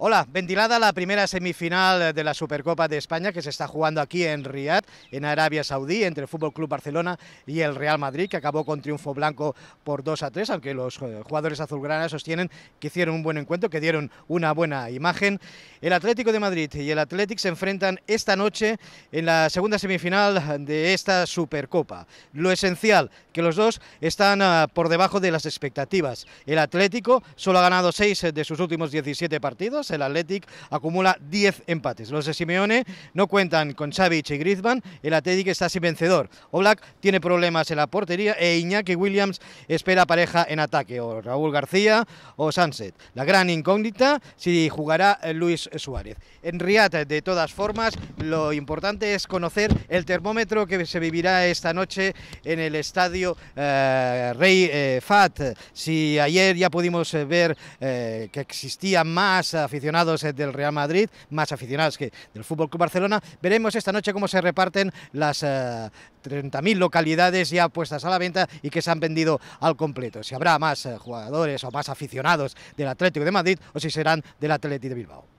Hola, ventilada la primera semifinal de la Supercopa de España que se está jugando aquí en Riyadh, en Arabia Saudí, entre el Fútbol Club Barcelona y el Real Madrid, que acabó con triunfo blanco por 2 a 3, aunque los eh, jugadores azulgranas sostienen que hicieron un buen encuentro, que dieron una buena imagen. El Atlético de Madrid y el Atlético se enfrentan esta noche en la segunda semifinal de esta Supercopa. Lo esencial, que los dos están ah, por debajo de las expectativas. El Atlético solo ha ganado 6 de sus últimos 17 partidos el Athletic acumula 10 empates. Los de Simeone no cuentan con Xavi y Griezmann, el Athletic está sin vencedor. Oblak tiene problemas en la portería e Iñaki Williams espera pareja en ataque, o Raúl García o Sunset. La gran incógnita si jugará Luis Suárez. En Riyadh, de todas formas, lo importante es conocer el termómetro que se vivirá esta noche en el estadio eh, Rey eh, Fat. Si ayer ya pudimos eh, ver que existía más aficionados eh, del Real Madrid, más aficionados que del Fútbol Barcelona. Veremos esta noche cómo se reparten las 30.000 eh, localidades ya puestas a la venta y que se han vendido al completo. Si habrá más eh, jugadores o más aficionados del Atlético de Madrid o si serán del Atlético de Bilbao.